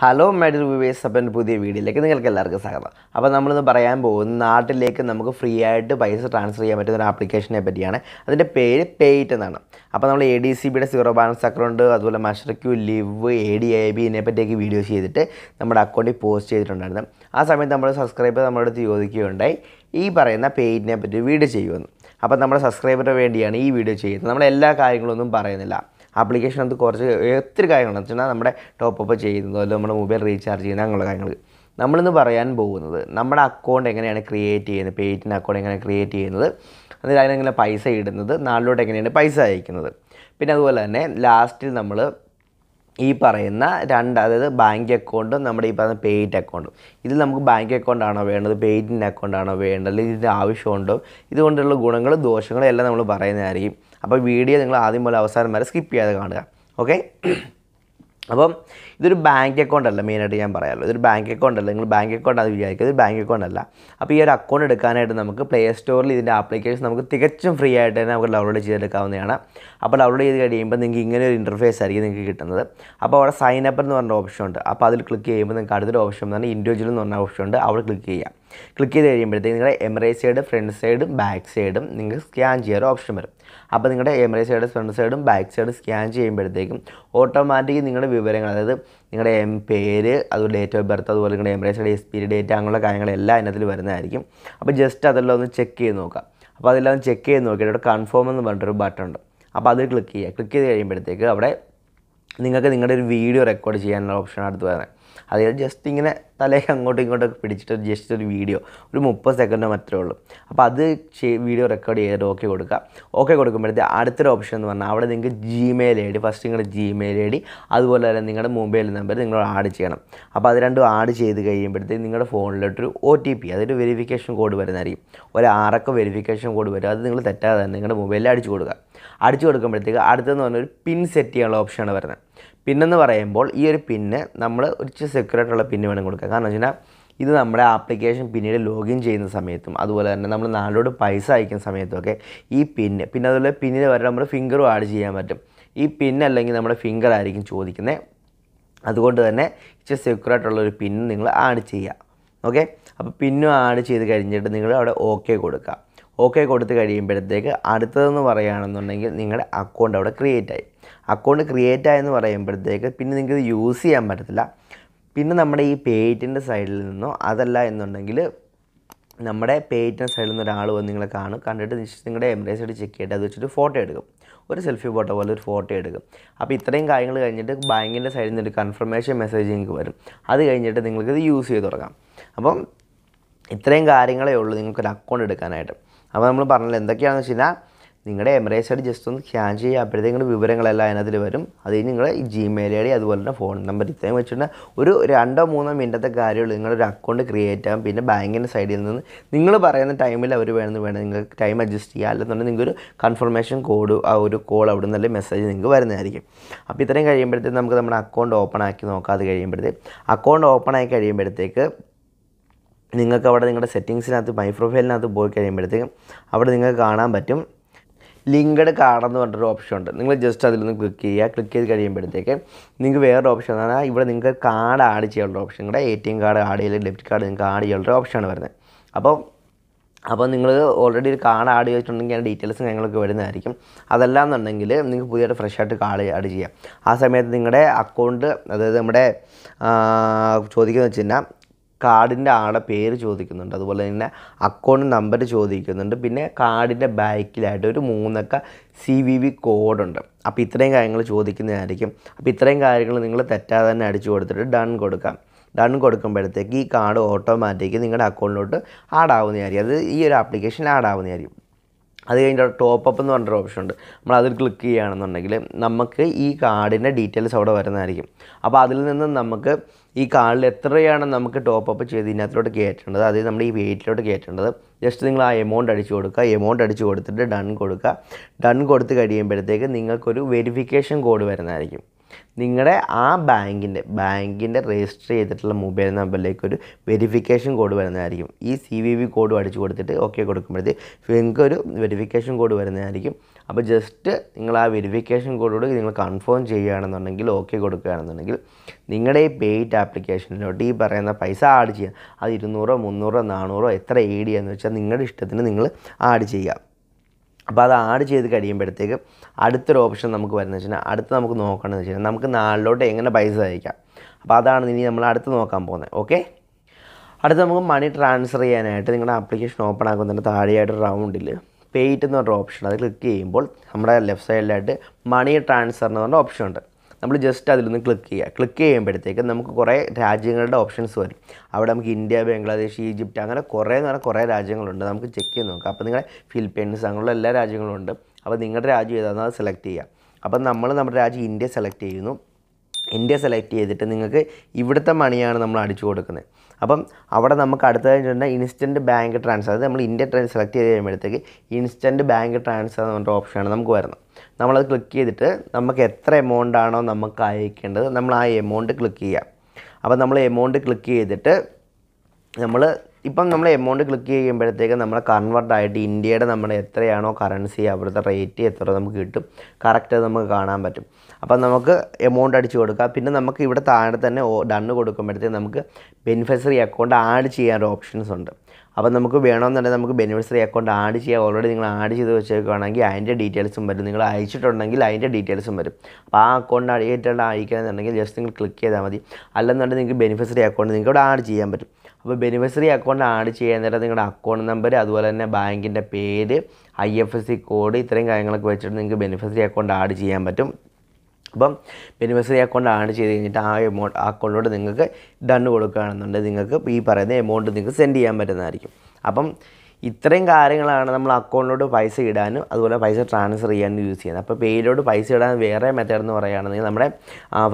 hello my dear viewers അപ്പം പുതിയ വീഡിയോയിലേക്ക് നിങ്ങൾക്ക് എല്ലാവർക്കും സ്വാഗതം അപ്പോൾ നമ്മളിന്ന് പറയാൻ പോകുന്ന നാട്ടിലേക്ക് നമുക്ക് ഫ്രീ ആയിട്ട് പൈസ ട്രാൻസ്ഫർ ചെയ്യാൻ പറ്റുന്ന ഒരു ആപ്ലിക്കേഷനെ പറ്റിയാണ് അതിൻ്റെ പേര് പേയ്റ്റ് എന്നാണ് അപ്പോൾ നമ്മൾ എ ഡി സി ബിയുടെ സീറോ ബാലൻസ് അക്കൗണ്ട് അതുപോലെ Mashreq Liv A D I B ഇതിനെ പറ്റിയൊക്കെ വീഡിയോ ചെയ്തിട്ട് നമ്മുടെ അക്കൗണ്ടിൽ പോസ്റ്റ് ചെയ്തിട്ടുണ്ടായിരുന്നു ആ സമയത്ത് നമ്മൾ സബ്സ്ക്രൈബർ നമ്മുടെ അടുത്ത് ചോദിക്കുകയുണ്ടായി ഈ പറയുന്ന പേയ്റ്റിനെ പറ്റി വീഡിയോ ചെയ്യുമെന്ന് അപ്പോൾ നമ്മുടെ സബ്സ്ക്രൈബറിന് വേണ്ടിയാണ് ഈ വീഡിയോ ചെയ്യുന്നത് നമ്മൾ എല്ലാ കാര്യങ്ങളൊന്നും പറയുന്നില്ല ആപ്ലിക്കേഷൻ അത് കുറച്ച് ഒത്തിരി കാര്യങ്ങളുണ്ട് വെച്ചാൽ നമ്മുടെ ടോപ്പ് അപ്പ് ചെയ്യുന്നതോ അല്ലെങ്കിൽ നമ്മുടെ മൊബൈൽ റീചാർജ് ചെയ്യുന്ന അങ്ങനെയുള്ള കാര്യങ്ങൾ നമ്മളിന്ന് പറയാൻ പോകുന്നത് നമ്മുടെ അക്കൗണ്ട് എങ്ങനെയാണ് ക്രിയേറ്റ് ചെയ്യുന്നത് പേറ്റിൻ്റെ അക്കൗണ്ട് എങ്ങനെ ക്രിയേറ്റ് ചെയ്യുന്നത് എന്നിട്ട് അതിനെങ്ങനെ പൈസ ഇടുന്നത് നാളിലോട്ട് എങ്ങനെയാണ് പൈസ അയക്കുന്നത് പിന്നെ അതുപോലെ തന്നെ ലാസ്റ്റിൽ നമ്മൾ ഈ പറയുന്ന രണ്ട് അതായത് ബാങ്ക് അക്കൗണ്ടും നമ്മുടെ ഈ പറയുന്ന പേയ്റ്റ് അക്കൗണ്ടും ഇതിൽ നമുക്ക് ബാങ്ക് അക്കൗണ്ടാണോ വേണ്ടത് പേയ്റ്റിൻ്റെ അക്കൗണ്ടാണോ വേണ്ടത് അല്ലെങ്കിൽ ഇതിൻ്റെ ആവശ്യമുണ്ടോ ഇതുകൊണ്ടുള്ള ഗുണങ്ങളും ദോഷങ്ങളും എല്ലാം നമ്മൾ പറയുന്നതായിരിക്കും അപ്പോൾ വീഡിയോ നിങ്ങൾ ആദ്യം പോലെ അവസാനം വരെ സ്കിപ്പ് ചെയ്യാതെ കാണുക ഓക്കെ അപ്പം ഇതൊരു ബാങ്ക് അക്കൗണ്ട് അല്ല മെയിനായിട്ട് ഞാൻ പറയാമല്ലോ ഇതൊരു ബാങ്ക് അക്കൗണ്ട് അല്ല നിങ്ങൾ ബാങ്ക് അക്കൗണ്ട് അത് വിചാരിക്കുക ഇതൊരു ബാങ്ക് അക്കൗണ്ട് അല്ല അപ്പോൾ ഈ ഒരു അക്കൗണ്ട് എടുക്കാനായിട്ട് നമുക്ക് പ്ലേ സ്റ്റോറിൽ ഇതിൻ്റെ ആപ്ലിക്കേഷൻ നമുക്ക് തികച്ചും ഫ്രീ ആയിട്ട് തന്നെ നമുക്ക് ഡൗൺലോഡ് ചെയ്തെടുക്കാവുന്നതാണ് അപ്പോൾ ഡൗൺലോഡ് ചെയ്ത് കഴിയുമ്പോൾ നിങ്ങൾക്ക് ഇങ്ങനെ ഒരു ഇൻ്റർഫേസ് ആയിരിക്കും നിങ്ങൾക്ക് കിട്ടുന്നത് അപ്പോൾ അവിടെ സൈൻ അപ്പ് എന്ന് പറഞ്ഞ ഓപ്ഷൻ ഉണ്ട് അപ്പോൾ അതിൽ ക്ലിക്ക് ചെയ്യുമ്പോൾ നിങ്ങൾക്ക് അടുത്തൊരു ഓപ്ഷൻ എന്ന് പറഞ്ഞാൽ ഇൻഡിവിജ്വൽ എന്ന് പറഞ്ഞ ഓപ്ഷൻ ഉണ്ട് അവിടെ ക്ലിക്ക് ചെയ്യാം ക്ലിക്ക് ചെയ്ത് കഴിയുമ്പോഴത്തേക്ക് നിങ്ങളുടെ ഐ സൈഡ് ഫ്രണ്ട് സൈഡും ബാക്ക് സൈഡും നിങ്ങൾക്ക് സ്കാൻ ചെയ്യാൻ ഒരു ഓപ്ഷൻ വരും അപ്പോൾ നിങ്ങളുടെ ഐ സൈഡ് ഫ്രണ്ട് സൈഡും ബാക്ക് സൈഡ് സ്കാൻ ചെയ്യുമ്പോഴത്തേക്കും ഓട്ടോമാറ്റിക് നിങ്ങളുടെ വിവരങ്ങൾ അതായത് നിങ്ങളുടെ എം പേര് അതുപോലെ ഡേറ്റ് ഓഫ് ബർത്ത് അതുപോലെ നിങ്ങളുടെ ഐ സൈഡ് പി ഡേറ്റ് അങ്ങനെയുള്ള കാര്യങ്ങളെല്ലാം അതിനകത്തിൽ വരുന്നതായിരിക്കും അപ്പോൾ ജസ്റ്റ് അതെല്ലാം ഒന്ന് ചെക്ക് ചെയ്ത് നോക്കുക അപ്പോൾ അതെല്ലാം ചെക്ക് ചെയ്ത് നോക്കിയിട്ട് അവിടെ കൺഫേം എന്ന് പറഞ്ഞിട്ടൊരു ബട്ടൺ ഉണ്ട് അപ്പോൾ അത് ക്ലിക്ക് ചെയ്യുക ക്ലിക്ക് ചെയ്ത് കഴിയുമ്പോഴത്തേക്ക് അവിടെ നിങ്ങൾക്ക് നിങ്ങളുടെ ഒരു വീഡിയോ റെക്കോർഡ് ചെയ്യാനുള്ള ഓപ്ഷനാണ് അടുത്ത് വരുന്നത് അതിൽ ജസ്റ്റ് ഇങ്ങനെ തലയൊക്കെ അങ്ങോട്ടും ഇങ്ങോട്ടൊക്കെ പിടിച്ചിട്ട് ജസ്റ്റ് ഒരു വീഡിയോ ഒരു മുപ്പത് സെക്കൻഡോ മാത്രമേ ഉള്ളൂ അപ്പോൾ അത് വീഡിയോ റെക്കോർഡ് ചെയ്ത് ഓക്കെ കൊടുക്കുക ഓക്കെ കൊടുക്കുമ്പോഴത്തെ അടുത്തൊരു ഓപ്ഷൻ എന്ന് പറഞ്ഞാൽ അവിടെ നിങ്ങൾക്ക് ജിമെയിൽ ഐ ഡി ഫസ്റ്റ് നിങ്ങളുടെ ജിമെയിൽ ഐ ഡി അതുപോലെ തന്നെ നിങ്ങളുടെ മൊബൈൽ നമ്പർ നിങ്ങൾ ആഡ് ചെയ്യണം അപ്പോൾ അത് രണ്ടും ആഡ് ചെയ്ത് കഴിയുമ്പോഴത്തേക്ക് നിങ്ങളുടെ ഫോണിലോട്ടൊരു ഒ ടി പി അതൊരു വെരിഫിക്കേഷൻ കോഡ് വരുന്നതായിരിക്കും ഒരു ആറക്ക വെരിഫിക്കേഷൻ കോഡ് വരും അത് നിങ്ങൾ തെറ്റാതെ നിങ്ങളുടെ മൊബൈലിൽ അടിച്ചു കൊടുക്കുക അടിച്ചു കൊടുക്കുമ്പോഴത്തേക്ക് അടുത്തെന്ന് പറഞ്ഞൊരു പിൻ സെറ്റ് ചെയ്യാനുള്ള ഓപ്ഷനാണ് വരുന്നത് പിന്നെന്ന് പറയുമ്പോൾ ഈ ഒരു പിന്ന് നമ്മൾ ഒരു സെക്യൂരിറ്റി പിന്ന് വേണം കൊടുക്കുക കാരണം വെച്ചാൽ ഇത് നമ്മുടെ ആപ്ലിക്കേഷൻ പിന്നീട് ലോഗിൻ ചെയ്യുന്ന സമയത്തും അതുപോലെ തന്നെ നമ്മൾ നാളോട് പൈസ അയക്കുന്ന സമയത്തുമൊക്കെ ഈ പിന്ന് പിന്നെ അതുപോലെ പിന്നിൽ വരെ നമ്മൾ ഫിംഗറും ആഡ് ചെയ്യാൻ പറ്റും ഈ പിൻ അല്ലെങ്കിൽ നമ്മുടെ ഫിംഗർ ആയിരിക്കും ചോദിക്കുന്നത് അതുകൊണ്ട് തന്നെ ഇച്ചിരി സെക്യൂർ ആയിട്ടുള്ള ഒരു പിൻ നിങ്ങൾ ആഡ് ചെയ്യുക ഓക്കെ അപ്പോൾ പിന്നും ആഡ് ചെയ്ത് കഴിഞ്ഞിട്ട് നിങ്ങൾ അവിടെ ഓക്കെ കൊടുക്കുക ഓക്കെ കൊടുത്ത് കഴിയുമ്പോഴത്തേക്ക് അടുത്തതെന്ന് പറയുകയാണെന്നുണ്ടെങ്കിൽ നിങ്ങളുടെ അക്കൗണ്ട് അവിടെ ക്രിയേറ്റ് ആയി അക്കൗണ്ട് ക്രിയേറ്റ് ആയെന്ന് പറയുമ്പോഴത്തേക്ക് പിന്നെ നിങ്ങൾക്ക് യൂസ് ചെയ്യാൻ പറ്റത്തില്ല പിന്നെ നമ്മുടെ ഈ പേറ്റിൻ്റെ സൈഡിൽ നിന്നോ അതല്ല എന്നുണ്ടെങ്കിൽ നമ്മുടെ പേറ്റിൻ്റെ സൈഡിൽ നിന്ന് ഒരാൾ വന്ന് നിങ്ങളെ കാണും കണ്ടിട്ട് നിങ്ങളുടെ എംബ്രേസ് ആയിട്ട് ചെക്ക് ചെയ്തിട്ട് അത് വെച്ചിട്ട് ഫോട്ടോ എടുക്കും ഒരു സെൽഫി ഫോട്ടോ പോലെ ഒരു ഫോട്ടോ എടുക്കും അപ്പോൾ ഇത്രയും കാര്യങ്ങൾ കഴിഞ്ഞിട്ട് ബാങ്കിൻ്റെ സൈഡിൽ നിന്ന് ഒരു കൺഫർമേഷൻ മെസ്സേജ് നിങ്ങൾക്ക് വരും അത് കഴിഞ്ഞിട്ട് നിങ്ങൾക്ക് ഇത് യൂസ് ചെയ്ത് തുടങ്ങാം അപ്പം ഇത്രയും കാര്യങ്ങളേ ഉള്ളൂ നിങ്ങൾക്കൊരു അക്കൗണ്ട് എടുക്കാനായിട്ട് അപ്പോൾ നമ്മൾ പറഞ്ഞത് എന്തൊക്കെയാണെന്ന് വെച്ച് കഴിഞ്ഞാൽ നിങ്ങളുടെ എമറേജ് ഐ ജസ്റ്റ് ഒന്ന് സ്കാൻ ചെയ്യുക അപ്പോഴത്തേക്കും വിവരങ്ങളെല്ലാം അതിനകത്ത് വരും അത് നിങ്ങൾ ഈ ജിമെയിൽ ഐ ഡി അതുപോലെ തന്നെ ഫോൺ നമ്പർ ഇത്രയും വെച്ചിട്ടുണ്ടെങ്കിൽ ഒരു രണ്ടോ മൂന്നോ മിനിറ്റത്തെ കാര്യമുള്ളൂ നിങ്ങളൊരു അക്കൗണ്ട് ക്രിയേറ്റ് ആകും പിന്നെ ബാങ്കിൻ്റെ സൈഡിൽ നിന്ന് നിങ്ങൾ പറയുന്ന ടൈമിൽ അവർ വേണമെന്ന് വേണം നിങ്ങൾക്ക് ടൈം അഡ്ജസ്റ്റ് ചെയ്യുക അല്ലെന്നുണ്ടെങ്കിൽ നിങ്ങൾക്ക് ഒരു കൺഫർമേഷൻ കോഡ് ആ ഒരു കോൾ അവിടെ നിന്നല്ലേ മെസ്സേജ് നിങ്ങൾക്ക് വരുന്നതായിരിക്കും അപ്പോൾ ഇത്രയും കഴിയുമ്പോഴത്തേക്ക് നമുക്ക് നമ്മുടെ അക്കൗണ്ട് ഓപ്പൺ ആക്കി നോക്കാം അത് കഴിയുമ്പോഴത്തേക്ക് അക്കൗണ്ട് ഓപ്പൺ ആയി കഴിയുമ്പോഴത്തേക്ക് നിങ്ങൾക്ക് അവിടെ നിങ്ങളുടെ സെറ്റിങ്സിനകത്ത് മൈ പ്രൊഫൈലിനകത്ത് പോയി കഴിയുമ്പോഴത്തേക്കും അവിടെ നിങ്ങൾക്ക് കാണാൻ പറ്റും ലിങ്ക്ഡ് കാർഡ് എന്ന് പറഞ്ഞൊരു ഓപ്ഷൻ ഉണ്ട് നിങ്ങൾ ജസ്റ്റ് നിന്ന് ക്ലിക്ക് ചെയ്യുക ക്ലിക്ക് ചെയ്ത് കഴിയുമ്പോഴത്തേക്ക് നിങ്ങൾക്ക് വേറൊരു ഓപ്ഷൻ എന്ന് പറഞ്ഞാൽ ഇവിടെ നിങ്ങൾക്ക് കാർഡ് ആഡ് ചെയ്യാനുള്ള ഓപ്ഷൻ കൂടെ A T M card add ചെയ്യില്ല ഡെബിറ്റ് കാർഡ് നിങ്ങൾക്ക് ആഡ് ചെയ്യാനുള്ള ഓപ്ഷനാണ് വരുന്നത് അപ്പോൾ അപ്പോൾ നിങ്ങൾ ഓൾറെഡി ഒരു കാർഡ് ആഡ് ചെയ്തിട്ടുണ്ടെങ്കിൽ അതിൻ്റെ ഡീറ്റെയിൽസ് ഞങ്ങൾക്ക് വരുന്നതായിരിക്കും അതല്ല എന്നുണ്ടെങ്കിൽ നിങ്ങൾക്ക് പുതിയതായിട്ട് ഫ്രഷ് ആയിട്ട് കാർഡ് ആഡ് ചെയ്യാം ആ സമയത്ത് നിങ്ങളുടെ അക്കൗണ്ട് അതായത് നമ്മുടെ ചോദിക്കുന്നത് വെച്ച് കഴിഞ്ഞാൽ കാർഡിൻ്റെ ആളെ പേര് ചോദിക്കുന്നുണ്ട് അതുപോലെ തന്നെ അക്കൗണ്ട് നമ്പർ ചോദിക്കുന്നുണ്ട് പിന്നെ കാർഡിൻ്റെ ബാക്കിലായിട്ട് ഒരു മൂന്നക്ക സി വി വി കോഡുണ്ട് അപ്പോൾ ഇത്രയും കാര്യങ്ങൾ ചോദിക്കുന്നതായിരിക്കും അപ്പോൾ ഇത്രയും കാര്യങ്ങൾ നിങ്ങൾ തെറ്റാതെ തന്നെ അടിച്ചു കൊടുത്തിട്ട് ഡൺ കൊടുക്കാം ഡൺ കൊടുക്കുമ്പോഴത്തേക്ക് ഈ കാർഡ് ഓട്ടോമാറ്റിക്ക് നിങ്ങളുടെ അക്കൗണ്ടിലോട്ട് ആഡ് ആവുന്നതായിരിക്കും അത് ഈ ഒരു ആപ്ലിക്കേഷൻ ആഡ് ആവുന്നതായിരിക്കും അത് കഴിഞ്ഞിട്ട് ടോപ്പ് അപ്പ് എന്ന് പറഞ്ഞൊരു ഓപ്ഷൻ ഉണ്ട് നമ്മൾ അതിൽ ക്ലിക്ക് ചെയ്യുകയാണെന്നുണ്ടെങ്കിൽ നമുക്ക് ഈ കാർഡിൻ്റെ ഡീറ്റെയിൽസ് അവിടെ വരുന്നതായിരിക്കും അപ്പോൾ അതിൽ നിന്ന് നമുക്ക് ഈ കാളിൽ എത്രയാണ് നമുക്ക് ടോപ്പ് അപ്പ് ചെയ്ത് ഇതിനകത്തോട്ട് കയറ്റേണ്ടത് അതായത് നമ്മൾ ഈ വെയിറ്റിലോട്ട് കയറ്റേണ്ടത് ജസ്റ്റ് നിങ്ങൾ ആ എമൗണ്ട് അടിച്ചു കൊടുക്കുക എമൗണ്ട് അടിച്ചു കൊടുത്തിട്ട് ഡൺ കൊടുക്കുക ഡൺ കൊടുത്ത് കഴിയുമ്പോഴത്തേക്ക് നിങ്ങൾക്കൊരു വെരിഫിക്കേഷൻ കോഡ് വരുന്നതായിരിക്കും നിങ്ങളുടെ ആ ബാങ്കിൻ്റെ ബാങ്കിൻ്റെ രജിസ്റ്റർ ചെയ്തിട്ടുള്ള മൊബൈൽ നമ്പറിലേക്ക് ഒരു വെരിഫിക്കേഷൻ കോഡ് വരുന്നതായിരിക്കും ഈ സി വി വി കോഡും അടിച്ചു കൊടുത്തിട്ട് ഓക്കെ കൊടുക്കുമ്പോഴത്തേക്ക് നിങ്ങൾക്കൊരു വെരിഫിക്കേഷൻ കോഡ് വരുന്നതായിരിക്കും അപ്പോൾ ജസ്റ്റ് നിങ്ങൾ ആ വെരിഫിക്കേഷൻ കൊടുക്കുക നിങ്ങൾ കൺഫേം ചെയ്യുകയാണെന്നുണ്ടെങ്കിൽ ഓക്കെ കൊടുക്കുകയാണെന്നുണ്ടെങ്കിൽ നിങ്ങളുടെ ഈ പേയ്റ്റ് ആപ്ലിക്കേഷനിലോട്ട് ഈ പറയുന്ന പൈസ ആഡ് ചെയ്യുക അത് ഇരുന്നൂറോ മുന്നൂറോ നാനൂറോ എത്ര ഏഡ് ചെയ്യുക എന്ന് വെച്ചാൽ നിങ്ങളുടെ ഇഷ്ടത്തിന് നിങ്ങൾ ആഡ് ചെയ്യുക അപ്പോൾ അത് ആഡ് ചെയ്ത് കഴിയുമ്പോഴത്തേക്ക് അടുത്തൊരു ഓപ്ഷൻ നമുക്ക് വരുന്നത് വെച്ചാൽ അടുത്ത് നമുക്ക് നോക്കണമെന്ന് വെച്ചാൽ നമുക്ക് നാളിലോട്ട് എങ്ങനെ പൈസ അയക്കാം അപ്പോൾ അതാണ് ഇനി നമ്മൾ അടുത്ത് നോക്കാൻ പോകുന്നത് ഓക്കെ അടുത്ത് നമുക്ക് മണി ട്രാൻസ്ഫർ ചെയ്യാനായിട്ട് നിങ്ങളുടെ ആപ്ലിക്കേഷൻ ഓപ്പൺ ആക്കുന്നതിൻ്റെ താഴെയായിട്ട് റൗണ്ടിൽ പേയ്റ്റ് എന്ന് പറഞ്ഞ ഓപ്ഷൻ അത് ക്ലിക്ക് ചെയ്യുമ്പോൾ നമ്മുടെ ലെഫ്റ്റ് സൈഡിലായിട്ട് മണി ട്രാൻസ്ഫർ എന്ന് പറഞ്ഞ ഓപ്ഷൻ ഉണ്ട് നമ്മൾ ജസ്റ്റ് അതിലൊന്ന് ക്ലിക്ക് ചെയ്യുക ക്ലിക്ക് ചെയ്യുമ്പോഴത്തേക്ക് നമുക്ക് കുറേ രാജ്യങ്ങളുടെ ഓപ്ഷൻസ് വരും അവിടെ നമുക്ക് ഇന്ത്യ ബംഗ്ലാദേശ് ഈജിപ്റ്റ് അങ്ങനെ കുറേ എന്ന് പറഞ്ഞാൽ കുറേ രാജ്യങ്ങളുണ്ട് നമുക്ക് ചെക്ക് ചെയ്ത് നോക്കാം അപ്പോൾ നിങ്ങളുടെ ഫിലിപ്പീൻസ് അങ്ങനെയുള്ള എല്ലാ രാജ്യങ്ങളും ഉണ്ട് അപ്പോൾ നിങ്ങളുടെ രാജ്യം ഏതാണെന്ന് അത് സെലക്ട് ചെയ്യുക അപ്പം നമ്മൾ നമ്മുടെ രാജ്യം ഇന്ത്യ സെലക്ട് ചെയ്യുന്നു ഇന്ത്യ സെലക്ട് ചെയ്തിട്ട് നിങ്ങൾക്ക് ഇവിടുത്തെ മണിയാണ് നമ്മൾ അടിച്ചു കൊടുക്കുന്നത് അപ്പം അവിടെ നമുക്ക് അടുത്തതായിട്ടുണ്ടെങ്കിൽ ഇൻസ്റ്റൻറ്റ് ബാങ്ക് ട്രാൻസ്ഫർ അത് നമ്മൾ ഇന്ത്യ സെലക്ട് ചെയ്ത് കഴിയുമ്പോഴത്തേക്ക് ഇൻസ്റ്റൻറ്റ് ബാങ്ക് ട്രാൻസ്ഫർ എന്ന് പറഞ്ഞ ഓപ്ഷനാണ് നമുക്ക് വരുന്നത് നമ്മളത് ക്ലിക്ക് ചെയ്തിട്ട് നമുക്ക് എത്ര എമൗണ്ട് ആണോ നമുക്ക് അയക്കേണ്ടത് നമ്മൾ ആ എമൗണ്ട് ക്ലിക്ക് ചെയ്യാം അപ്പം നമ്മൾ എമൗണ്ട് ക്ലിക്ക് ചെയ്തിട്ട് നമ്മൾ ഇപ്പം നമ്മൾ എമൗണ്ട് ക്ലിക്ക് ചെയ്യുമ്പോഴത്തേക്ക് നമ്മൾ കൺവേർട്ട് ആയിട്ട് ഇന്ത്യയുടെ നമ്മുടെ എത്രയാണോ കറൻസി അവിടുത്തെ റേറ്റ് എത്ര നമുക്ക് കിട്ടും കറക്റ്റ് നമുക്ക് കാണാൻ പറ്റും അപ്പം നമുക്ക് എമൗണ്ട് അടിച്ച് കൊടുക്കാം പിന്നെ നമുക്ക് ഇവിടെ താഴെ തന്നെ ഡണ്ണ് കൊടുക്കുമ്പോഴത്തേക്ക് നമുക്ക് ബെനിഫിഷ്യറി അക്കൗണ്ട് ആഡ് ചെയ്യാൻ ഓപ്ഷൻസ് ഉണ്ട് അപ്പം നമുക്ക് വേണമെന്നുണ്ടെങ്കിൽ നമുക്ക് ബെനിഫിഷ്യറി അക്കൗണ്ട് ആഡ് ചെയ്യാം ഓൾറെഡി നിങ്ങൾ ആഡ് ചെയ്ത് വെച്ചേക്കുകയാണെങ്കിൽ അതിൻ്റെ ഡീറ്റെയിൽസും വരും നിങ്ങൾ അയച്ചിട്ടുണ്ടെങ്കിൽ അതിൻ്റെ ഡീറ്റെയിൽസും വരും അപ്പോൾ ആ അക്കൗണ്ട് അടിയായിട്ടുള്ള അയക്കണമെന്നുണ്ടെങ്കിൽ ജസ്റ്റ് നിങ്ങൾ ക്ലിക്ക് ചെയ്താൽ മതി അല്ലെന്നുണ്ടെങ്കിൽ നിങ്ങൾക്ക് ബെനിഫിഷ്യറി അക്കൗണ്ട് നിങ്ങൾക്ക് ഇവിടെ ആഡ് ചെയ്യാൻ പറ്റും അപ്പോൾ ബെനിഫിഷറി അക്കൗണ്ട് ആഡ് ചെയ്യാൻ നേരം നിങ്ങളുടെ അക്കൗണ്ട് നമ്പർ അതുപോലെ തന്നെ ബാങ്കിൻ്റെ പേര് I F S C code ഇത്രയും കാര്യങ്ങളൊക്കെ വെച്ചിട്ട് നിങ്ങൾക്ക് ബെനിഫിഷറി അക്കൗണ്ട് ആഡ് ചെയ്യാൻ പറ്റും അപ്പം ബെനിഫിഷറി അക്കൗണ്ട് ആഡ് ചെയ്ത് കഴിഞ്ഞിട്ട് ആ എമൗണ്ട് അക്കൗണ്ടിലോട്ട് നിങ്ങൾക്ക് ഡണ്ണ് കൊടുക്കുകയാണെന്നുണ്ടെങ്കിൽ നിങ്ങൾക്ക് ഈ പറയുന്ന എമൗണ്ട് നിങ്ങൾക്ക് സെൻഡ് ചെയ്യാൻ പറ്റുന്നതായിരിക്കും അപ്പം ഇത്രയും കാര്യങ്ങളാണ് നമ്മൾ അക്കൗണ്ടിലോട്ട് പൈസ ഇടാനും അതുപോലെ പൈസ ട്രാൻസ്ഫർ ചെയ്യാനും യൂസ് ചെയ്യുന്നത് അപ്പോൾ പേയിലോട്ട് പൈസ ഇടാൻ വേറെ മെത്തേഡ് എന്ന് പറയുകയാണെങ്കിൽ നമ്മുടെ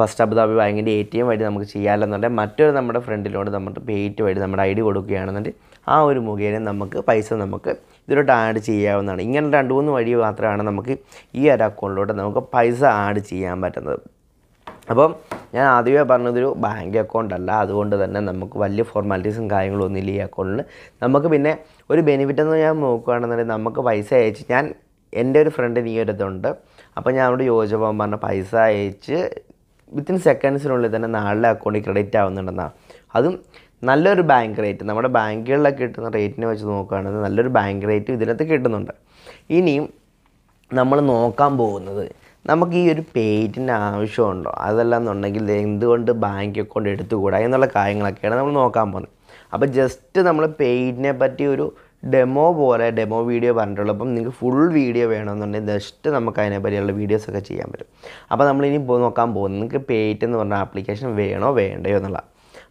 ഫസ്റ്റ് അബുദാബി ബാങ്കിൻ്റെ എ ടി എം വഴി നമുക്ക് ചെയ്യാമെന്നുണ്ടെങ്കിൽ മറ്റൊരു നമ്മുടെ ഫ്രണ്ടിലോട്ട് നമ്മുടെ പേയ്റ്റ് വഴി നമ്മുടെ ഐ ഡി കൊടുക്കുകയാണെന്നുണ്ടെങ്കിൽ ആ ഒരു മുഖേന നമുക്ക് പൈസ നമുക്ക് ഇതിലോട്ട് ആഡ് ചെയ്യാവുന്നതാണ് ഇങ്ങനെ രണ്ട് മൂന്ന് വഴി മാത്രമാണ് നമുക്ക് ഈ ഒരു അക്കൗണ്ടിലോട്ട് നമുക്ക് പൈസ ആഡ് ചെയ്യാൻ പറ്റുന്നത് അപ്പം ഞാൻ ആദ്യമേ പറഞ്ഞതൊരു ബാങ്ക് അക്കൗണ്ട് അല്ല അതുകൊണ്ട് തന്നെ നമുക്ക് വലിയ ഫോർമാലിറ്റീസും കാര്യങ്ങളും ഒന്നുമില്ല ഈ അക്കൗണ്ടിൽ നമുക്ക് പിന്നെ ഒരു ബെനിഫിറ്റ് എന്ന് ഞാൻ നോക്കുകയാണെന്നുണ്ടെങ്കിൽ നമുക്ക് പൈസ അയച്ച് ഞാൻ എൻ്റെ ഒരു ഫ്രണ്ട് നീ ഒരു ഇതുണ്ട് അപ്പോൾ ഞാൻ അവിടെ യോജിച്ചപ്പോൾ പറഞ്ഞ പൈസ അയച്ച് വിത്തിൻ സെക്കൻഡ്സിനുള്ളിൽ തന്നെ നാളെ അക്കൗണ്ടിൽ ക്രെഡിറ്റ് ആവുന്നുണ്ടെന്നാണ് അതും നല്ലൊരു ബാങ്ക് റേറ്റ് നമ്മുടെ ബാങ്കുകളിലൊക്കെ കിട്ടുന്ന റേറ്റിനെ വെച്ച് നോക്കുകയാണെങ്കിൽ നല്ലൊരു ബാങ്ക് റേറ്റ് ഇതിനകത്ത് കിട്ടുന്നുണ്ട് ഇനിയും നമ്മൾ നോക്കാൻ പോകുന്നത് നമുക്ക് ഈ ഒരു പേരിന് ആവശ്യമുണ്ടോ അതല്ല എന്നുണ്ടെങ്കിൽ എന്തുകൊണ്ട് ബാങ്ക് അക്കൗണ്ട് എടുത്തുകൂടാ എന്നുള്ള കാര്യങ്ങളൊക്കെയാണ് നമ്മൾ നോക്കാൻ പോകുന്നത് അപ്പോൾ ജസ്റ്റ് നമ്മൾ പേരിനെ പറ്റി ഒരു ഡെമോ പോലെ ഡെമോ വീഡിയോ പറഞ്ഞിട്ടുള്ളൂ അപ്പം നിങ്ങൾക്ക് ഫുൾ വീഡിയോ വേണമെന്നുണ്ടെങ്കിൽ ജസ്റ്റ് നമുക്ക് അതിനെ പറ്റിയുള്ള വീഡിയോസൊക്കെ ചെയ്യാൻ പറ്റും അപ്പോൾ നമ്മൾ ഇനി പോയി നോക്കാൻ പോകുന്നത് നിങ്ങൾക്ക് പേറ്റ് എന്ന് പറഞ്ഞ ആപ്ലിക്കേഷൻ വേണോ വേണ്ടയോ എന്നുള്ള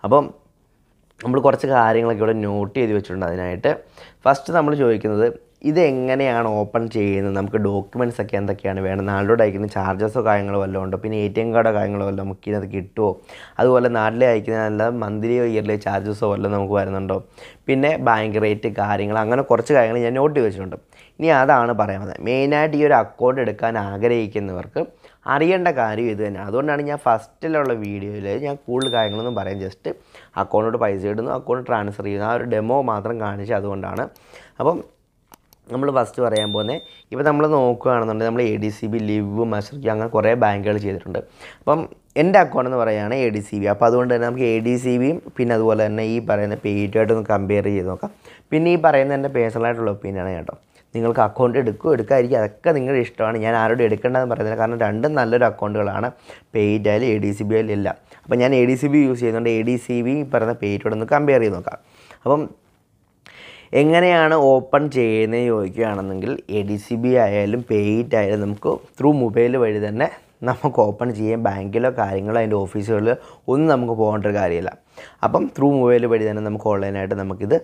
അപ്പം നമ്മൾ കുറച്ച് കാര്യങ്ങളൊക്കെ ഇവിടെ നോട്ട് ചെയ്ത് വെച്ചിട്ടുണ്ട് അതിനായിട്ട് ഫസ്റ്റ് നമ്മൾ ചോദിക്കുന്നത് ഇതെങ്ങനെയാണ് ഓപ്പൺ ചെയ്യുന്നത് നമുക്ക് ഡോക്യുമെൻറ്റ്സ് ഒക്കെ എന്തൊക്കെയാണ് വേണം നാട്ടിലോട്ട് അയക്കുന്ന ചാർജസോ കാര്യങ്ങളോ വല്ലതും ഉണ്ടോ പിന്നെ എ ടി എം കാർഡോ കാര്യങ്ങളോ വല്ലതും നമുക്ക് ഇതിനകത്ത് കിട്ടുമോ അതുപോലെ നാട്ടിലെ അയക്കുന്നതല്ല മന്ത്ലിയോ ഇയർലിയോ ചാർജസോ വല്ലതും നമുക്ക് വരുന്നുണ്ടോ പിന്നെ ബാങ്ക് റേറ്റ് കാര്യങ്ങൾ അങ്ങനെ കുറച്ച് കാര്യങ്ങൾ ഞാൻ നോട്ട് വെച്ചിട്ടുണ്ട് ഇനി അതാണ് പറയുന്നത് മെയിനായിട്ട് ഈ ഒരു അക്കൗണ്ട് എടുക്കാൻ ആഗ്രഹിക്കുന്നവർക്ക് അറിയേണ്ട കാര്യം ഇത് തന്നെ അതുകൊണ്ടാണ് ഞാൻ ഫസ്റ്റിലുള്ള വീഡിയോയിൽ ഞാൻ കൂടുതൽ കാര്യങ്ങളൊന്നും പറയാം ജസ്റ്റ് അക്കൗണ്ടോട് പൈസ ഇടുന്നു അക്കൗണ്ട് ട്രാൻസ്ഫർ ചെയ്യുന്നു ആ ഒരു ഡെമോ മാത്രം കാണിച്ചു അതുകൊണ്ടാണ് അപ്പം നമ്മൾ ഫസ്റ്റ് പറയാൻ പോകുന്നത് ഇപ്പോൾ നമ്മൾ നോക്കുകയാണെന്നുണ്ടെങ്കിൽ നമ്മൾ A D C B Liv Mashreq അങ്ങനെ കുറേ ബാങ്കുകൾ ചെയ്തിട്ടുണ്ട് അപ്പം എൻ്റെ അക്കൗണ്ട് എന്ന് പറയുകയാണ് എ ഡി സി ബി അപ്പോൾ അതുകൊണ്ട് തന്നെ നമുക്ക് എ ഡി സി ബിയും പിന്നെ അതുപോലെ തന്നെ ഈ പറയുന്ന ഒന്ന് കമ്പയർ ചെയ്ത് നോക്കാം പിന്നെ ഈ പറയുന്ന എൻ്റെ പേഴ്സണലായിട്ടുള്ള ഒപ്പീനിയനാണ് കേട്ടോ നിങ്ങൾക്ക് അക്കൗണ്ട് എടുക്കും എടുക്കാതിരിക്കും അതൊക്കെ നിങ്ങളുടെ ഇഷ്ടമാണ് ഞാൻ ആരോടും എടുക്കേണ്ടതെന്ന് പറയുന്നില്ല കാരണം രണ്ടും നല്ലൊരു അക്കൗണ്ടുകളാണ് പെയ്ഡ് ആയാലും എ ഡി സി ബി ആയാലും ഇല്ല അപ്പോൾ ഞാൻ A D C B use ചെയ്യുന്നുണ്ട് എ ഡി സി ബി പറയുന്ന പേറ്റോടൊന്ന് കമ്പയർ ചെയ്ത് നോക്കാം അപ്പം എങ്ങനെയാണ് ഓപ്പൺ ചെയ്യുന്നത് ചോദിക്കുകയാണെന്നെങ്കിൽ എ ഡി സി ബി ആയാലും പേയ്റ്റ് ആയാലും നമുക്ക് ത്രൂ മൊബൈൽ വഴി തന്നെ നമുക്ക് ഓപ്പൺ ചെയ്യാം ബാങ്കിലോ കാര്യങ്ങളോ അതിൻ്റെ ഓഫീസുകളിലോ ഒന്നും നമുക്ക് പോകേണ്ട ഒരു കാര്യമില്ല അപ്പം ത്രൂ മൊബൈൽ വഴി തന്നെ നമുക്ക് ഓൺലൈനായിട്ട് നമുക്കിത്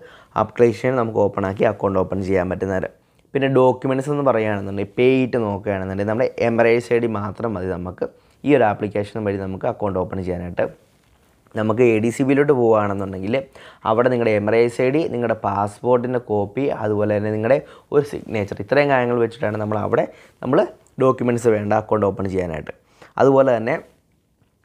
അപ്ലിക്കേഷൻ നമുക്ക് ഓപ്പൺ ആക്കി അക്കൗണ്ട് ഓപ്പൺ ചെയ്യാൻ പറ്റുന്നവരെ പിന്നെ ഡോക്യുമെൻറ്റ്സ് എന്ന് പറയുകയാണെന്നുണ്ടെങ്കിൽ പേയ്റ്റ് നോക്കുകയാണെന്നുണ്ടെങ്കിൽ നമ്മുടെ എമറേജ് ഐ ഡി മാത്രം മതി നമുക്ക് ഈ ഒരു ആപ്ലിക്കേഷൻ വഴി നമുക്ക് അക്കൗണ്ട് ഓപ്പൺ ചെയ്യാനായിട്ട് നമുക്ക് എ ഡി സി ബിയിലോട്ട് പോവുകയാണെന്നുണ്ടെങ്കിൽ അവിടെ നിങ്ങളുടെ എമറൈസ് ഐ ഡി നിങ്ങളുടെ പാസ്പോർട്ടിൻ്റെ കോപ്പി അതുപോലെ തന്നെ നിങ്ങളുടെ ഒരു സിഗ്നേച്ചർ ഇത്രയും കാര്യങ്ങൾ വെച്ചിട്ടാണ് നമ്മൾ അവിടെ നമ്മൾ ഡോക്യുമെൻറ്റ്സ് വേണ്ട അക്കൗണ്ട് ഓപ്പൺ ചെയ്യാനായിട്ട് അതുപോലെ തന്നെ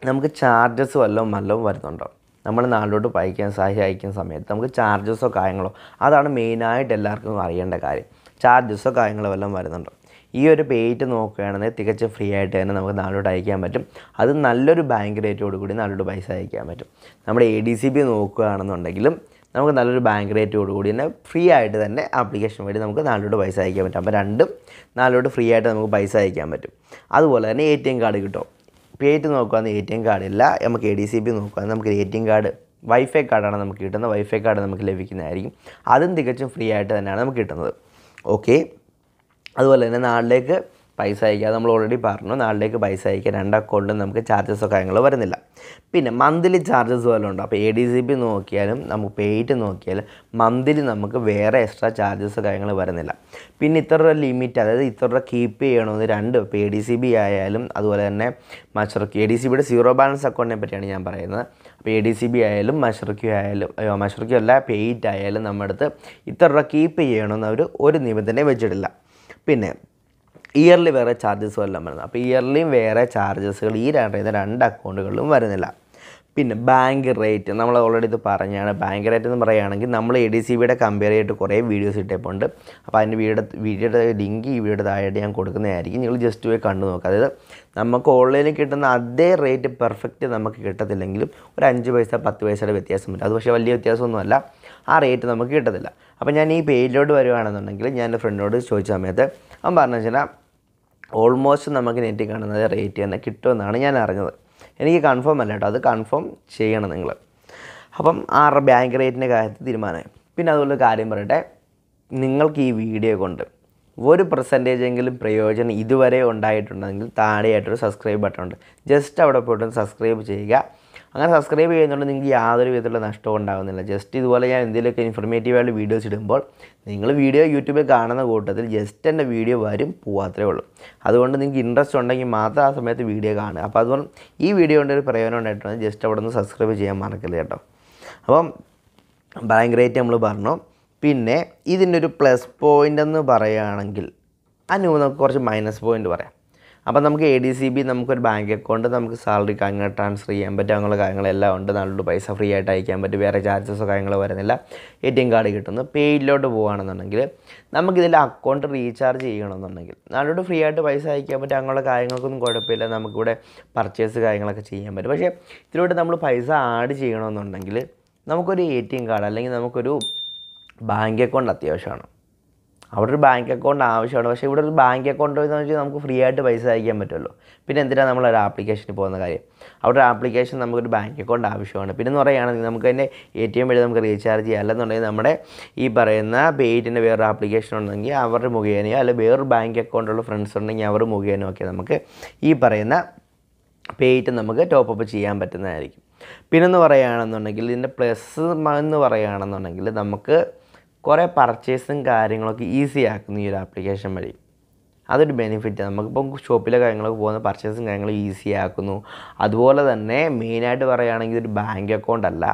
നമുക്ക് ചാർജസ് വല്ലതും വല്ലതും വരുന്നുണ്ടോ നമ്മൾ നാളിലോട്ട് പയക്കാൻ സഹായിക്കുന്ന സമയത്ത് നമുക്ക് ചാർജസോ കാര്യങ്ങളോ അതാണ് മെയിനായിട്ട് എല്ലാവർക്കും അറിയേണ്ട കാര്യം ചാർജസോ കാര്യങ്ങളോ വല്ലതും വരുന്നുണ്ടോ ഈ ഒരു പേറ്റ് നോക്കുകയാണെങ്കിൽ തികച്ചും ഫ്രീ ആയിട്ട് തന്നെ നമുക്ക് നാളിലോട്ട് അയക്കാൻ പറ്റും അത് നല്ലൊരു ബാങ്ക് റേറ്റോട് കൂടി നാളിലോട്ട് പൈസ അയക്കാൻ പറ്റും നമ്മുടെ എ ഡി സി ബി നോക്കുകയാണെന്നുണ്ടെങ്കിലും നമുക്ക് നല്ലൊരു ബാങ്ക് റേറ്റോട് കൂടി തന്നെ ഫ്രീ ആയിട്ട് തന്നെ ആപ്ലിക്കേഷൻ വഴി നമുക്ക് നാലിലോട്ട് പൈസ അയക്കാൻ പറ്റും അപ്പോൾ രണ്ടും നാലിലോട്ട് ഫ്രീ ആയിട്ട് നമുക്ക് പൈസ അയക്കാൻ പറ്റും അതുപോലെ തന്നെ എ ടി എം കാർഡ് കിട്ടും പേറ്റ് നോക്കുകയാണെങ്കിൽ എ ടി എം കാർഡ് ഇല്ല നമുക്ക് എ ഡി സി ബി നോക്കുകയാണെങ്കിൽ നമുക്ക് A T M card wifi കാർഡാണ് നമുക്ക് കിട്ടുന്നത് വൈഫൈ കാർഡ് നമുക്ക് ലഭിക്കുന്നതായിരിക്കും അതും തികച്ചും ഫ്രീ ആയിട്ട് തന്നെയാണ് നമുക്ക് കിട്ടുന്നത് ഓക്കെ അതുപോലെ തന്നെ നാളിലേക്ക് പൈസ അയക്കുക നമ്മൾ ഓൾറെഡി പറഞ്ഞു നാളിലേക്ക് പൈസ അയക്കുക രണ്ട് അക്കൗണ്ടിലും നമുക്ക് ചാർജസോ കാര്യങ്ങളോ വരുന്നില്ല പിന്നെ മന്ത്ലി ചാർജസ് പോലെ ഉണ്ടോ അപ്പോൾ എ ഡി സി പി നോക്കിയാലും നമുക്ക് പേയ്റ്റ് നോക്കിയാലും മന്ത്ലി നമുക്ക് വേറെ എക്സ്ട്രാ ചാർജസ് കാര്യങ്ങൾ വരുന്നില്ല പിന്നെ ഇത്ര രൂപ ലിമിറ്റ് അതായത് ഇത്ര രൂപ കീപ്പ് ചെയ്യണമെന്ന് രണ്ട് ഇപ്പോൾ എ ഡി സി ബി ആയാലും അതുപോലെ തന്നെ മഷർക്ക് എ ഡി സി ബിയുടെ സീറോ ബാലൻസ് അക്കൗണ്ടിനെ പറ്റിയാണ് ഞാൻ പറയുന്നത് അപ്പോൾ എ ഡി സി ബി ആയാലും മഷർക്യു ആയാലും മഷർക്യു അല്ല പേയ്റ്റ് ആയാലും നമ്മുടെ അടുത്ത് ഇത്ര രൂപ കീപ്പ് ചെയ്യണമെന്ന് അവർ ഒരു നിബന്ധന വെച്ചിട്ടില്ല പിന്നെ ഇയർലി വേറെ ചാർജസ് എല്ലാം വരുന്നത് അപ്പോൾ ഇയർലിയും വേറെ ചാർജസുകൾ ഈ രണ്ട് രണ്ട് അക്കൗണ്ടുകളിലും വരുന്നില്ല പിന്നെ ബാങ്ക് റേറ്റ് നമ്മൾ ഓൾറെഡി ഇത് പറഞ്ഞാണ് ബാങ്ക് റേറ്റ് എന്ന് പറയുകയാണെങ്കിൽ നമ്മൾ എ ഡി സി ബിയുടെ കമ്പയർ ചെയ്തിട്ട് കുറേ വീഡിയോസ് ഇട്ടിട്ടുണ്ട് അപ്പോൾ അതിൻ്റെ വീഡിയോ വീഡിയോയുടെ ലിങ്ക് ഈ വീഡിയോയുടെ താഴെ ഞാൻ കൊടുക്കുന്നതായിരിക്കും നിങ്ങൾ ജസ്റ്റ് പോയി കണ്ടു നോക്കുക അതായത് നമുക്ക് ഓൺലൈനിൽ കിട്ടുന്ന അതേ റേറ്റ് പെർഫെക്റ്റ് നമുക്ക് കിട്ടത്തില്ലെങ്കിലും ഒരു അഞ്ച് പൈസ പത്ത് പൈസയുടെ വ്യത്യാസം വരും അത് പക്ഷേ വലിയ വ്യത്യാസമൊന്നുമല്ല ആ റേറ്റ് നമുക്ക് കിട്ടത്തില്ല അപ്പോൾ ഞാൻ ഈ പേജിലോട്ട് വരുവാണെന്നുണ്ടെങ്കിൽ ഞാൻ എൻ്റെ ഫ്രണ്ടിനോട് ചോദിച്ച സമയത്ത് അവൻ പറഞ്ഞു വെച്ചാൽ ഓൾമോസ്റ്റ് നമുക്ക് നെറ്റിൽ കാണുന്നത് റേറ്റ് തന്നെ കിട്ടുമെന്നാണ് ഞാൻ അറിഞ്ഞത് എനിക്ക് കൺഫേം അല്ല കേട്ടോ അത് കൺഫേം ചെയ്യണം നിങ്ങൾ അപ്പം ആ ബാങ്ക് റേറ്റിൻ്റെ കാര്യത്തിൽ തീരുമാനമായി പിന്നെ അതുപോലെ കാര്യം പറയട്ടെ നിങ്ങൾക്ക് ഈ വീഡിയോ കൊണ്ട് ഒരു പെർസെൻറ്റേജെങ്കിലും എങ്കിലും പ്രയോജനം ഇതുവരെ ഉണ്ടായിട്ടുണ്ടെങ്കിൽ താഴെയായിട്ടൊരു സബ്സ്ക്രൈബ് ബട്ടൺ ഉണ്ട് ജസ്റ്റ് അവിടെ പോയിട്ട് സബ്സ്ക്രൈബ് ചെയ്യുക അങ്ങനെ സബ്സ്ക്രൈബ് ചെയ്യുന്നുണ്ട് നിങ്ങൾക്ക് യാതൊരു വിധത്തിലുള്ള നഷ്ടവും ഉണ്ടാകുന്നില്ല ജസ്റ്റ് ഇതുപോലെ ഞാൻ എന്തെങ്കിലുമൊക്കെ ഇൻഫർമേറ്റീവായിട്ട് വീഡിയോസ് ഇടുമ്പോൾ നിങ്ങൾ വീഡിയോ യൂട്യൂബിൽ കാണുന്ന കൂട്ടത്തിൽ ജസ്റ്റ് എൻ്റെ വീഡിയോ വരും പോവാത്രേ ഉള്ളൂ അതുകൊണ്ട് നിങ്ങൾക്ക് ഇൻട്രസ്റ്റ് ഉണ്ടെങ്കിൽ മാത്രം ആ സമയത്ത് വീഡിയോ കാണുക അപ്പോൾ അതുകൊണ്ട് ഈ വീഡിയോ കൊണ്ട് ഒരു പ്രയോജനം ഉണ്ടായിട്ടുണ്ട് ജസ്റ്റ് അവിടെ നിന്ന് സബ്സ്ക്രൈബ് ചെയ്യാൻ മറക്കരുത് കേട്ടോ അപ്പം ഭയങ്കരമായിട്ട് നമ്മൾ പറഞ്ഞു പിന്നെ ഇതിൻ്റെ ഒരു പ്ലസ് പോയിൻ്റ് എന്ന് പറയുകയാണെങ്കിൽ അതിന് നമുക്ക് കുറച്ച് മൈനസ് പോയിൻ്റ് പറയാം അപ്പം നമുക്ക് എ ഡി സി ബി നമുക്കൊരു ബാങ്ക് അക്കൗണ്ട് നമുക്ക് സാലറി കാര്യങ്ങൾ ട്രാൻസ്ഫർ ചെയ്യാൻ പറ്റും അങ്ങനെയുള്ള കാര്യങ്ങളെല്ലാം ഉണ്ട് നാളോട്ട് പൈസ ഫ്രീ ആയിട്ട് അയക്കാൻ പറ്റും വേറെ ചാർജസോ കാര്യങ്ങൾ വരുന്നില്ല എ ടി എം കാർഡ് കിട്ടുന്നു പേയിലോട്ട് പോകുകയാണെന്നുണ്ടെങ്കിൽ നമുക്കിതിൽ അക്കൗണ്ട് റീചാർജ് ചെയ്യണമെന്നുണ്ടെങ്കിൽ നാളോട്ട് ഫ്രീ ആയിട്ട് പൈസ അയക്കാൻ പറ്റും അങ്ങനെയുള്ള കാര്യങ്ങൾക്കൊന്നും കുഴപ്പമില്ല നമുക്കിവിടെ പർച്ചേസ് കാര്യങ്ങളൊക്കെ ചെയ്യാൻ പറ്റും പക്ഷേ ഇതിലൂടെ നമ്മൾ പൈസ ആഡ് ചെയ്യണമെന്നുണ്ടെങ്കിൽ നമുക്കൊരു എ ടി എം കാർഡ് അല്ലെങ്കിൽ നമുക്കൊരു ബാങ്ക് അക്കൗണ്ട് അത്യാവശ്യമാണ് അവിടെ ഒരു ബാങ്ക് അക്കൗണ്ട് ആവശ്യമാണ് പക്ഷേ ഇവിടെ ഒരു ബാങ്ക് അക്കൗണ്ട് എന്ന് വെച്ചാൽ നമുക്ക് ഫ്രീ ആയിട്ട് പൈസ അയക്കാൻ പറ്റുമല്ലോ പിന്നെ എന്തിനാണ് നമ്മൾ ഒരു ആപ്ലിക്കേഷന് പോകുന്ന കാര്യം അവിടെ ഒരു ആപ്ലിക്കേഷൻ നമുക്കൊരു ബാങ്ക് അക്കൗണ്ട് ആവശ്യമാണ് പിന്നെ എന്ന് പറയുകയാണെങ്കിൽ നമുക്ക് തന്നെ എ ടി എം വഴി നമുക്ക് റീചാർജ് ചെയ്യാം അല്ലെന്നുണ്ടെങ്കിൽ നമ്മുടെ ഈ പറയുന്ന പേയ്റ്റിൻ്റെ വേറൊരു ആപ്ലിക്കേഷൻ ഉണ്ടെങ്കിൽ അവരുടെ മുഖേനയോ അല്ലെങ്കിൽ വേറൊരു ബാങ്ക് അക്കൗണ്ടുള്ള ഫ്രണ്ട്സ് ഉണ്ടെങ്കിൽ അവർ മുഖേനോ ഒക്കെ നമുക്ക് ഈ പറയുന്ന പേയ്റ്റ് നമുക്ക് ടോപ്പ് ചെയ്യാൻ പറ്റുന്നതായിരിക്കും പിന്നെന്ന് പറയുകയാണെന്നുണ്ടെങ്കിൽ ഇതിൻ്റെ പ്ലസ് എന്ന് പറയുകയാണെന്നുണ്ടെങ്കിൽ നമുക്ക് കുറേ പർച്ചേസും കാര്യങ്ങളൊക്കെ ഈസി ആക്കുന്നു ഈ ഒരു ആപ്ലിക്കേഷൻ വഴി അതൊരു ബെനിഫിറ്റ് നമുക്കിപ്പം ഷോപ്പിലെ കാര്യങ്ങളൊക്കെ പോകുന്ന പർച്ചേസും കാര്യങ്ങളും ഈസി ആക്കുന്നു അതുപോലെ തന്നെ മെയിനായിട്ട് പറയുകയാണെങ്കിൽ ഇതൊരു ബാങ്ക് അക്കൗണ്ട് അല്ല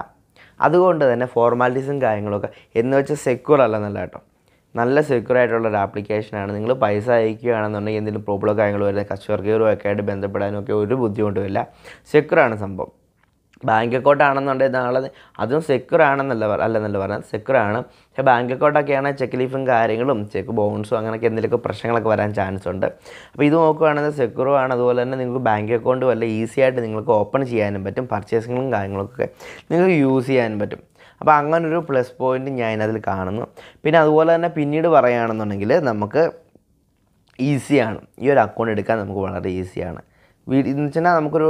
അതുകൊണ്ട് തന്നെ ഫോർമാലിറ്റീസും കാര്യങ്ങളൊക്കെ എന്ന് വെച്ചാൽ സെക്യൂർ അല്ല നല്ല കേട്ടോ നല്ല സെക്യൂർ ആയിട്ടുള്ള ഒരു ആപ്ലിക്കേഷനാണ് നിങ്ങൾ പൈസ അയക്കുകയാണെന്നുണ്ടെങ്കിൽ എന്തെങ്കിലും പ്രോബ്ലം കാര്യങ്ങൾ വരുന്ന കസ്റ്റമർ ഒക്കെ ആയിട്ട് ബന്ധപ്പെടാനും ഒക്കെ ഒരു ബുദ്ധിമുട്ടുമില്ല സെക്യൂർ ആണ് സംഭവം ബാങ്ക് അക്കൗണ്ട് ആണെന്നുണ്ടെങ്കിൽ നാളെ അതും സെക്യൂർ ആണെന്നല്ല അല്ലെന്നല്ല പറഞ്ഞാൽ സെക്യൂർ ആണ് പക്ഷേ ബാങ്ക് അക്കൗണ്ടൊക്കെയാണ് ചെക്ക് ലീഫും കാര്യങ്ങളും ചെക്ക് ബോൺസും അങ്ങനെയൊക്കെ എന്തെങ്കിലുമൊക്കെ പ്രശ്നങ്ങളൊക്കെ വരാൻ ചാൻസ് ഉണ്ട് അപ്പോൾ ഇത് നോക്കുകയാണെങ്കിൽ സെക്യൂറും ആണ് അതുപോലെ തന്നെ നിങ്ങൾക്ക് ബാങ്ക് അക്കൗണ്ട് വല്ല ഈസി ആയിട്ട് നിങ്ങൾക്ക് ഓപ്പൺ ചെയ്യാനും പറ്റും പർച്ചേസിങ്ങും കാര്യങ്ങളൊക്കെ നിങ്ങൾക്ക് യൂസ് ചെയ്യാനും പറ്റും അപ്പോൾ അങ്ങനൊരു പ്ലസ് പോയിൻറ്റ് ഞാൻ അതിൽ കാണുന്നു പിന്നെ അതുപോലെ തന്നെ പിന്നീട് പറയുകയാണെന്നുണ്ടെങ്കിൽ നമുക്ക് ഈസിയാണ് ഈ ഒരു അക്കൗണ്ട് എടുക്കാൻ നമുക്ക് വളരെ ഈസിയാണ് എന്ന് വെച്ചാൽ നമുക്കൊരു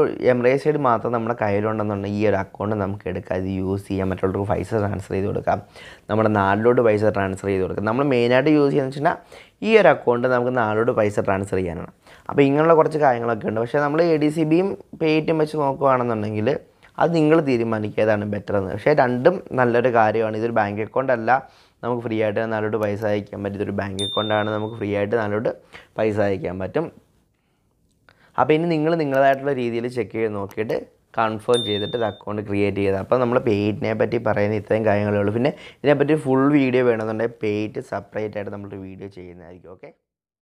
സൈഡ് മാത്രം നമ്മുടെ കയ്യിലുണ്ടെന്നുണ്ടെങ്കിൽ ഈ ഒരു അക്കൗണ്ട് നമുക്ക് എടുക്കാം അത് യൂസ് ചെയ്യാം മറ്റുള്ളവർക്ക് പൈസ ട്രാൻസ്ഫർ ചെയ്ത് കൊടുക്കാം നമ്മുടെ നാട്ടിലോട്ട് പൈസ ട്രാൻസ്ഫർ ചെയ്ത് കൊടുക്കാം നമ്മൾ മെയിനായിട്ട് യൂസ് ചെയ്യുന്നത് വെച്ചാൽ ഈ ഒരു അക്കൗണ്ട് നമുക്ക് നാട്ടിലോട്ട് പൈസ ട്രാൻസ്ഫർ ചെയ്യാനാണ് അപ്പോൾ ഇങ്ങനെയുള്ള കുറച്ച് കാര്യങ്ങളൊക്കെ ഉണ്ട് പക്ഷേ നമ്മൾ എ ഡി സി ബിയും എം വെച്ച് നോക്കുകയാണെന്നുണ്ടെങ്കിൽ അത് നിങ്ങൾ തീരുമാനിക്കുക ഏതാണ് ബെറ്റർ എന്ന് പക്ഷേ രണ്ടും നല്ലൊരു കാര്യമാണ് ഇതൊരു ബാങ്ക് അക്കൗണ്ട് അല്ല നമുക്ക് ഫ്രീ ആയിട്ട് നാലോട്ട് പൈസ അയക്കാൻ പറ്റും ഇതൊരു ബാങ്ക് അക്കൗണ്ടാണ് നമുക്ക് ഫ്രീ ആയിട്ട് നാലോട്ട് പൈസ അയക്കാൻ പറ്റും അപ്പോൾ ഇനി നിങ്ങൾ നിങ്ങളതായിട്ടുള്ള രീതിയിൽ ചെക്ക് ചെയ്ത് നോക്കിയിട്ട് കൺഫേം ചെയ്തിട്ട് അക്കൗണ്ട് ക്രിയേറ്റ് ചെയ്താൽ അപ്പോൾ നമ്മൾ പെയ്ഡിനെ പറ്റി പറയുന്ന ഇത്രയും കാര്യങ്ങളേ ഉള്ളൂ പിന്നെ ഇതിനെപ്പറ്റി ഫുൾ വീഡിയോ വേണമെന്നുണ്ടെങ്കിൽ പെയ്ഡ് സെപ്പറേറ്റ് ആയിട്ട് നമ്മളൊരു വീഡിയോ ചെയ്യുന്നതായിരിക്കും ഓക്കെ